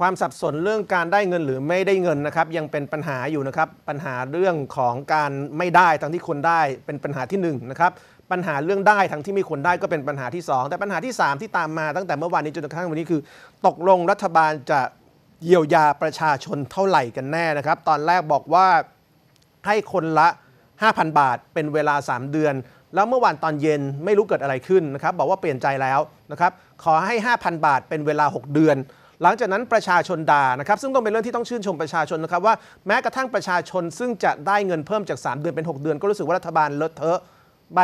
ความสับสนเรื่องการได้เงินหรือไม่ได้เงินนะครับยังเป็นปัญหาอยู่นะครับปัญหาเรื่องของการไม่ได้ทั้งที่ควรได้เป็นปัญหาที่1นนะครับปัญหาเรื่องได้ทั้งที่ไม่ควรได้ก็เป็นปัญหาที่ 2 แต่ปัญหาที่ 3 ที่ตามมาตั้งแต่เมื่อวานนี้จนกระทั่งวันนี้คือ ตกลงรัฐบาลจะเยียวยาประชาชนเท่าไหร่กันแน่นะครับตอนแรกบอกว่าให้คนละ 5,000 บาทเป็นเวลา 3 เดือน แล้วเมื่อวานตอนเย็นไม่รู้เกิดอะไรขึ้นนะครับ บอกว่าเปลี่ยนใจแล้วนะครับขอให้ 5,000 บาทเป็นเวลา 6 เดือนหลังจากนั้นประชาชนด่านะครับซึ่งต้องเป็นเรื่องที่ต้องชื่นชมประชาชนนะครับว่าแม้กระทั่งประชาชนซึ่งจะได้เงินเพิ่มจาก 3 เดือนเป็น 6 เดือนก็รู้สึกว่ารัฐบาลลดเถอะใบ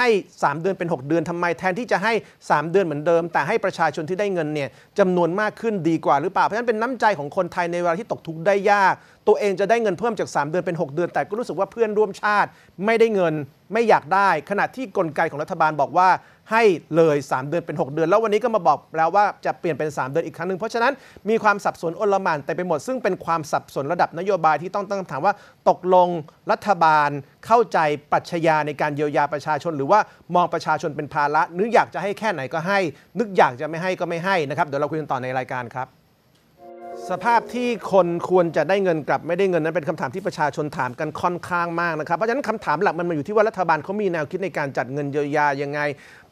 ให้ 3 เดือนเป็น 6 เดือนทำไมแทนที่จะให้ 3 เดือนเหมือนเดิม แต่ให้ประชาชนที่ได้เงินเนี่ยจำนวนมากขึ้นดีกว่าหรือเปล่าเพราะฉะนั้นเป็นน้ำใจของคนไทยในเวลาที่ตกทุกข์ได้ยากตัวเองจะได้เงินเพิ่มจาก 3 เดือนเป็น 6 เดือน แต่ก็รู้สึกว่าเพื่อนร่วมชาติไม่ได้เงินไม่อยากได้ขณะที่กลไกของรัฐบาลบอกว่าให้เลย 3 เดือนเป็น 6 เดือน แล้ววันนี้ก็มาบอกแล้วว่าจะเปลี่ยนเป็น 3 เดือนอีกครั้งหนึ่งเพราะฉะนั้นมีความสับสนอลมานแต่ไปหมดซึ่งเป็นความสับสนระดับนโยบายที่ต้องตั้งคำถามว่าตกลงรัฐบาลเข้าใจปััจญาในการเยียวยาประชาชน หรือว่ามองประชาชนเป็นภาระนึกอยากจะให้แค่ไหนก็ให้ นึกอยากจะไม่ให้ก็ไม่ให้นะครับ เดี๋ยวเราคุยกันต่อในรายการครับสภาพที่คนควรจะได้เงินกลับไม่ได้เงินนั้นเป็นคำถามที่ประชาชนถามกันค่อนข้างมากนะครับ เพราะฉะนั้นคำถามหลักมันมาอยู่ที่ว่ารัฐบาลเขามีแนวคิดในการจัดเงินเยียวยายังไง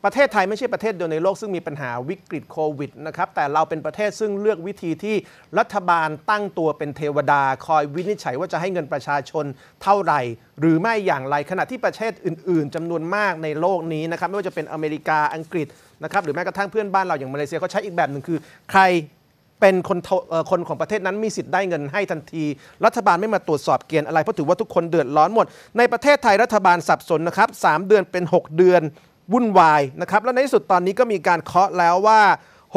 ประเทศไทยไม่ใช่ประเทศเดียวในโลกซึ่งมีปัญหาวิกฤตโควิดนะครับแต่เราเป็นประเทศซึ่งเลือกวิธีที่รัฐบาลตั้งตัวเป็นเทวดาคอยวินิจฉัยว่าจะให้เงินประชาชนเท่าไหร่ หรือไม่อย่างไรขณะที่ประเทศอื่นๆ จำนวนมากในโลกนี้นะครับไม่ว่าจะเป็นอเมริกาอังกฤษนะครับหรือแม้กระทั่งเพื่อนบ้านเราอย่างมาเลเซียเขาใช้อีกแบบหนึ่งคือใครเป็นคนคนของประเทศนั้นมีสิทธิ์ได้เงินให้ทันที รัฐบาลไม่มาตรวจสอบเกณฑ์อะไร เพราะถือว่าทุกคนเดือดร้อนหมด ในประเทศไทยรัฐบาลสับสนนะครับสเดือนเป็น 6 เดือนวุ่นวายนะครับ และในที่สุดตอนนี้ก็มีการเคาะแล้วว่า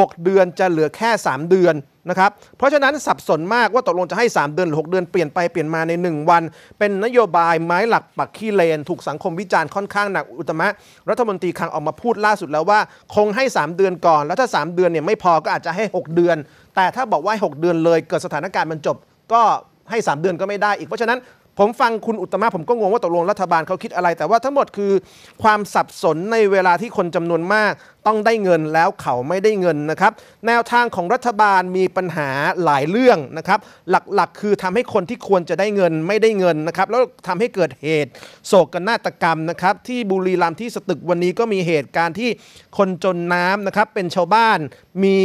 6เดือนจะเหลือแค่ 3 เดือนนะครับ เพราะฉะนั้นสับสนมากว่าตกลงจะให้ 3 เดือนหรือ6เดือนเปลี่ยนไปเปลี่ยนมาใน 1 วัน เป็นนโยบายไม้หลักปักขี้เลนถูกสังคมวิจารณ์ค่อนข้างหนักอุตมะรัฐมนตรีคังออกมาพูดล่าสุดแล้วว่าคงให้ 3 เดือนก่อนแล้วถ้า 3 เดือนเนี่ยไม่พอก็อาจจะให้ 6 เดือน แต่ถ้าบอกว่า 6 เดือนเลยเกิดสถานการณ์มันจบก็ให้ 3 เดือนก็ไม่ได้อีกเพราะฉะนั้นผมฟังคุณอุตมะผมก็งงว่าตกลงรัฐบาลเขาคิดอะไรแต่ว่าทั้งหมดคือความสับสนในเวลาที่คนจำนวนมากต้องได้เงินแล้วเขาไม่ได้เงินนะครับ แนวทางของรัฐบาลมีปัญหาหลายเรื่องนะครับ หลักๆ คือทำให้คนที่ควรจะได้เงินไม่ได้เงินนะครับ แล้วทำให้เกิดเหตุ โศกนาฏกรรมนะครับ ที่บุรีรัมย์ที่สตึกวันนี้ก็มีเหตุการณ์ที่คนจนน้ำนะครับเป็นชาวบ้านมี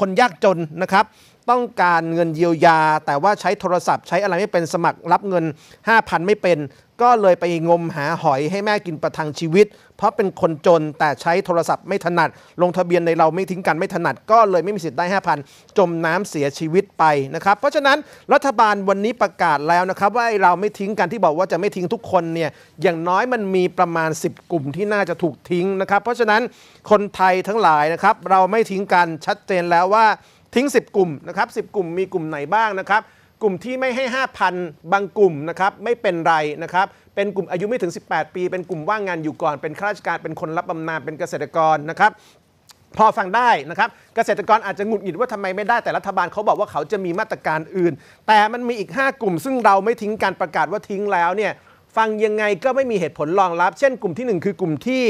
คนยากจนนะครับต้องการเงินเยียวยา แต่ว่าใช้โทรศัพท์ใช้อะไรไม่เป็นสมัครรับเงิน5,000ไม่เป็นก็เลยไปงมหาหอยให้แม่กินประทังชีวิต เพราะเป็นคนจนแต่ใช้โทรศัพท์ไม่ถนัด ลงทะเบียนในเราไม่ทิ้งกันไม่ถนัด ก็เลยไม่มีสิทธิ์ได้ 5,000 จมน้ำเสียชีวิตไปนะครับเพราะฉะนั้นรัฐบาลวันนี้ประกาศแล้วนะครับ ว่าเราไม่ทิ้งกันที่บอกว่าจะไม่ทิ้งทุกคนเนี่ยอย่างน้อยมันมีประมาณ 10 กลุ่มที่น่าจะถูกทิ้งนะครับ เพราะฉะนั้นคนไทยทั้งหลายนะครับเราไม่ทิ้งกันชัดเจนแล้วว่าทิ้ง10กลุ่มนะครับ10 กลุ่มมีกลุ่มไหนบ้างนะครับกลุ่มที่ไม่ให้ 5,000 บางกลุ่มนะครับไม่เป็นไรนะครับเป็นกลุ่มอายุไม่ถึง 18 ปี เป็นกลุ่มว่างงานอยู่ก่อนเป็นข้าราชการเป็นคนรับบำนาญเป็นเกษตรกรนะครับพอฟังได้นะครับเกษตรกรอาจจะหงุดหงิดว่าทำไมไม่ได้แต่รัฐบาลเขาบอกว่าเขาจะมีมาตรการอื่น แต่มันมีอีก 5 กลุ่ม ซึ่งเราไม่ทิ้งการประกาศว่าทิ้งแล้วเนี่ยฟังยังไงก็ไม่มีเหตุผลรองรับ เช่นกลุ่มที่ 1 คือกลุ่มที่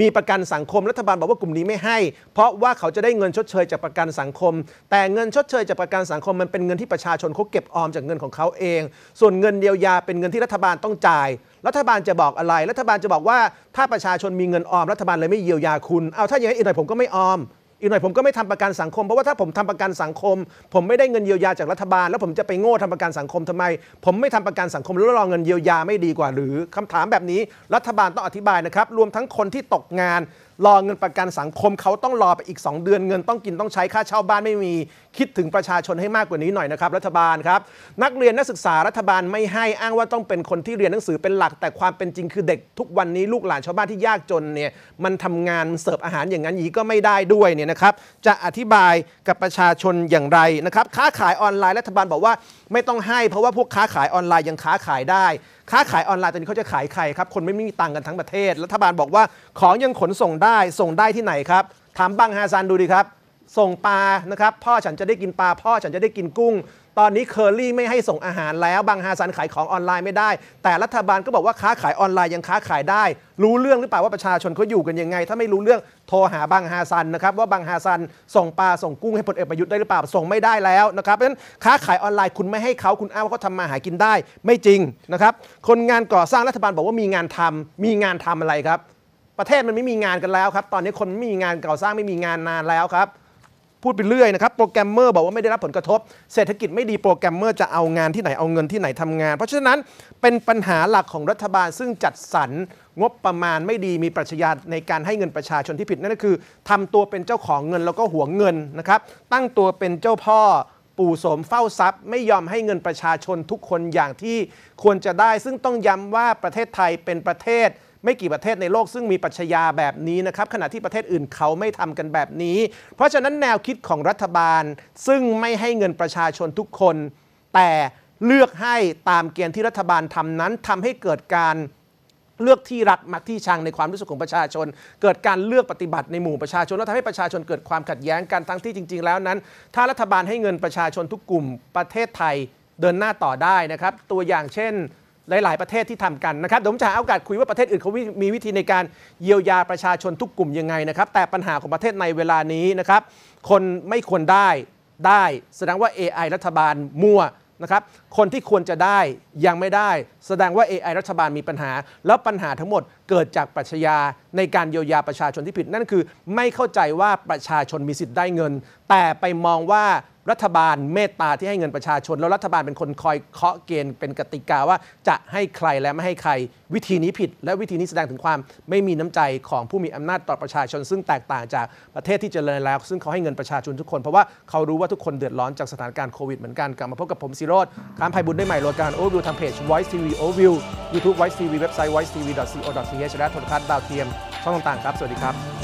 มีประกันสังคมรัฐบาลบอกว่ากลุ่มนี้ไม่ให้ เพราะว่าเขาจะได้เงินชดเชยจากประกันสังคม แต่เงินชดเชยจากประกันสังคมมันเป็นเงินที่ประชาชนเขาเก็บออมจากเงินของเขาเอง ส่วนเงินเยียวยาเป็นเงินที่รัฐบาลต้องจ่าย รัฐบาลจะบอกอะไร รัฐบาลจะบอกว่า ถ้าประชาชนมีเงินออมรัฐบาลเลยไม่เยียวยาคุณเอาถ้าอย่างนี้อีกหน่อยผมก็ไม่ออมอีกหน่อยผมก็ไม่ทำประกันสังคมเพราะว่าถ้าผมทำประกันสังคม ผมไม่ได้เงินเยียวยาจากรัฐบาล แล้วผมจะไปโง่ทำประกันสังคมทำไม ผมไม่ทำประกันสังคมแล้วรอเงินเยียวยาไม่ดีกว่า หรือ คำถามแบบนี้รัฐบาลต้องอธิบายนะครับ รวมทั้งคนที่ตกงานรอเงินประกันสังคมเขาต้องรอไปอีก 2 เดือนเงินต้องกินต้องใช้ค่าเช่าบ้านไม่มีคิดถึงประชาชนให้มากกว่านี้หน่อยนะครับรัฐบาลครับ นักเรียนนักศึกษารัฐบาลไม่ให้อ้างว่าต้องเป็นคนที่เรียนหนังสือเป็นหลัก แต่ความเป็นจริงคือเด็กทุกวันนี้ลูกหลานชาวบ้านที่ยากจนเนี่ยมันทำงานเสิร์ฟอาหารอย่างนั้นอย่ีก็ไม่ได้ด้วยเนี่ยนะครับจะอธิบายกับประชาชนอย่างไรนะครับค้าขายออนไลน์รัฐบาลบอกว่าไม่ต้องให้ เพราะว่าพวกค้าขายออนไลน์ยังค้าขายได้ค้าขายออนไลน์ตอนนี้เขาจะขายใครครับ คนไม่มีตังค์กันทั้งประเทศ รัฐบาลบอกว่าของยังขนส่งได้ ส่งได้ที่ไหนครับ ถามบังฮาซันดูดีครับส่งปลานะครับพ่อฉันจะได้กินปลาพ่อฉันจะได้กินกุ้ง ตอนนี้เคอรี่ไม่ให้ส่งอาหารแล้วบางฮาซันขายของออนไลน์ไม่ได้ แต่รัฐบาลก็บอกว่าค้าขายออนไลน์ยังค้าขายได้ รู้เรื่องหรือเปล่าว่าประชาชนเขาอยู่กันยังไง ถ้าไม่รู้เรื่องโทรหาบางฮาซันนะครับว่าบางฮาซันส่งปลาส่งกุ้งให้พลเอกประยุทธ์ได้หรือเปล่าส่งไม่ได้แล้วนะครับเพราะฉะนั้นค้าขายออนไลน์คุณไม่ให้เขาคุณอ้างว่าเขาทำมาหากินได้ ไม่จริงนะครับคนงานก่อสร้างรัฐบาลบอกว่ามีงานทำ มีงานทำอะไรครับ ประเทศมันไม่มีงานกันแล้วครับ ตอนนี้คนไม่มีงานก่อสร้างไม่มีงานนานแล้วครับพูดไปเรื่อยนะครับโปรแกรมเมอร์บอกว่าไม่ได้รับผลกระทบ เศรษฐกิจไม่ดีโปรแกรมเมอร์จะเอางานที่ไหนเอาเงินที่ไหนทำงาน เพราะฉะนั้นเป็นปัญหาหลักของรัฐบาลซึ่งจัดสรรงบประมาณไม่ดีมีปรัชญาในการให้เงินประชาชนที่ผิดนั่นก็คือ ทำตัวเป็นเจ้าของเงินแล้วก็หัวเงินนะครับตั้งตัวเป็นเจ้าพ่อปู่โสมเฝ้าทรัพย์ ไม่ยอมให้เงินประชาชนทุกคนอย่างที่ควรจะได้ซึ่งต้องย้ำว่าประเทศไทยเป็นประเทศไม่กี่ประเทศในโลกซึ่งมีปัชญาแบบนี้นะครับ ขณะที่ประเทศอื่นเขาไม่ทำกันแบบนี้ เพราะฉะนั้นแนวคิดของรัฐบาลซึ่งไม่ให้เงินประชาชนทุกคน แต่เลือกให้ตามเกณฑ์ที่รัฐบาลทำนั้น ทำให้เกิดการเลือกที่รัก มักที่ชังในความรู้สึกของประชาชน เกิดการเลือกปฏิบัติในหมู่ประชาชน แล้วทำให้ประชาชนเกิดความขัดแย้งกันทั้งที่จริง ๆ แล้วนั้น ถ้ารัฐบาลให้เงินประชาชนทุกกลุ่ม ประเทศไทยเดินหน้าต่อได้นะครับ ตัวอย่างเช่นหลาย ๆ ประเทศที่ทำกันนะครับเดี๋ยวผมจะอากาสคุยว่าประเทศอื่นเขามีวิธีในการเยียวยาประชาชนทุกกลุ่มยังไงนะครับ แต่ปัญหาของประเทศในเวลานี้นะครับ คนไม่ควรได้ได้แสดงว่า AI รัฐบาลมั่วนะครับ คนที่ควรจะได้ยังไม่ได้ แสดงว่า AI รัฐบาลมีปัญหา แล้วปัญหาทั้งหมดเกิดจากปรัชญาในการเยียวยาประชาชนที่ผิดนั่นคือไม่เข้าใจว่าประชาชนมีสิทธิ์ได้เงิน แต่ไปมองว่ารัฐบาลเมตตาที่ให้เงินประชาชน แล้วรัฐบาลเป็นคนคอยเคาะเกณฑ์เป็นกติกาว่าจะให้ใครและไม่ให้ใคร วิธีนี้ผิด และวิธีนี้แสดงถึงความไม่มีน้ำใจของผู้มีอำนาจต่อประชาชน ซึ่งแตกต่างจากประเทศที่เจริญแล้วซึ่งเขาให้เงินประชาชนทุกคนเพราะว่าเขารู้ว่าทุกคนเดือดร้อนจากสถานการณ์โควิดเหมือนกันกลับมาพบกับผมซีโรดค้ามภัยบุญได้ใหม่รหลการโอวิวทางเพจ Voice TV o โอว v i e w YouTube Voice TV เว็บไซต์ voicetv.co.th และโทรทัศน์ดาวเทียมช่องต่างๆครับสวัสดีครับ